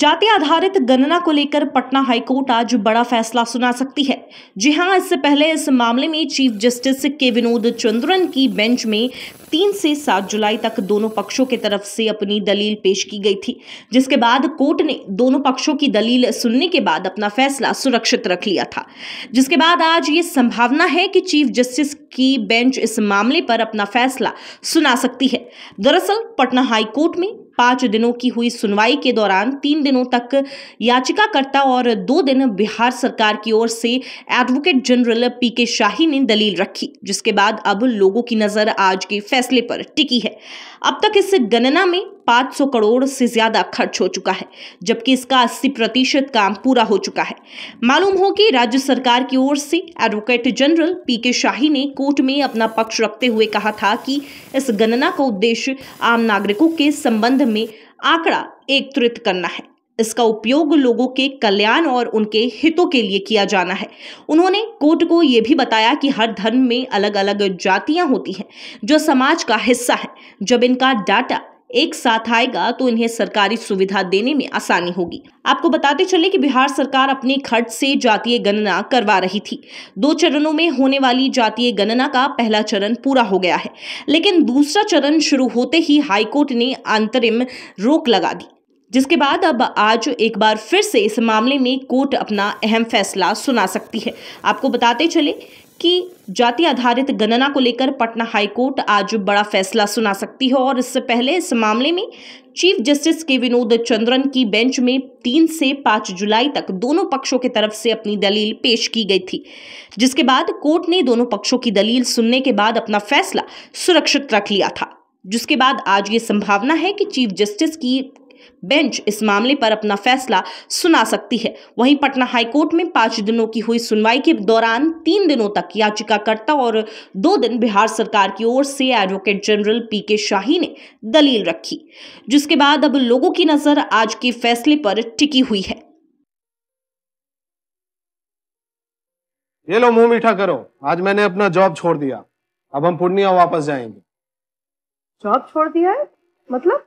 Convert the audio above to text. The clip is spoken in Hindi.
जाति आधारित गणना को लेकर पटना हाईकोर्ट आज बड़ा फैसला सुना सकती है जी हां इससे पहले इस मामले में चीफ जस्टिस के विनोद चंद्रन की बेंच में तीन से सात जुलाई तक दोनों पक्षों की तरफ से अपनी दलील पेश की गई थी जिसके बाद कोर्ट ने दोनों पक्षों की दलील सुनने के बाद अपना फैसला सुरक्षित रख लिया था जिसके बाद आज ये संभावना है कि चीफ जस्टिस की बेंच इस मामले पर अपना फैसला सुना सकती है दरअसल पटना हाईकोर्ट में पांच दिनों की हुई सुनवाई के दौरान तीन दिनों तक याचिकाकर्ता और दो दिन बिहार सरकार की ओर से एडवोकेट जनरल पी के शाही ने दलील रखी जिसके बाद अब लोगों की नजर आज के फैसले पर टिकी है अब तक इस गणना में 500 करोड़ से ज्यादा खर्च हो चुका है जबकि इसका 80 प्रतिशत काम पूरा हो चुका है मालूम हो कि राज्य सरकार की ओर से एडवोकेट जनरल पी के शाही ने कोर्ट में अपना पक्ष रखते हुए कहा था कि इस गणना का उद्देश्य आम नागरिकों के संबंध में आंकड़ा एकत्रित करना है इसका उपयोग लोगों के कल्याण और उनके हितों के लिए किया जाना है उन्होंने कोर्ट को यह भी बताया कि हर धर्म में अलग अलग जातियां होती हैं जो समाज का हिस्सा है जब इनका डाटा एक साथ आएगा तो इन्हें सरकारी सुविधा देने में आसानी होगी आपको बताते चले कि बिहार सरकार अपने खर्च से जातीय गणना करवा रही थी दो चरणों में होने वाली जातीय गणना का पहला चरण पूरा हो गया है लेकिन दूसरा चरण शुरू होते ही हाईकोर्ट ने अंतरिम रोक लगा दी जिसके बाद अब आज एक बार फिर से इस मामले में कोर्ट अपना अहम फैसला सुना सकती है आपको बताते चले की जाति आधारित गणना को लेकर पटना हाईकोर्ट आज बड़ा फैसला सुना सकती है और इससे पहले इस मामले में चीफ जस्टिस के विनोद चंद्रन की बेंच में तीन से पांच जुलाई तक दोनों पक्षों की तरफ से अपनी दलील पेश की गई थी जिसके बाद कोर्ट ने दोनों पक्षों की दलील सुनने के बाद अपना फैसला सुरक्षित रख लिया था जिसके बाद आज ये संभावना है कि चीफ जस्टिस की बेंच इस मामले पर अपना फैसला सुना सकती है वहीं पटना हाईकोर्ट में पांच दिनों की हुई सुनवाई के दौरान तीन दिनों तक याचिकाकर्ता और दो दिन बिहार सरकार की ओर से एडवोकेट जनरल पी के शाही ने दलील रखी जिसके बाद अब लोगों की नजर आज के फैसले पर टिकी हुई है ये लो मुंह मीठा करो आज मैंने अपना जॉब छोड़ दिया अब हम पूर्णिया वापस जाएंगे जॉब छोड़ दिया है मतलब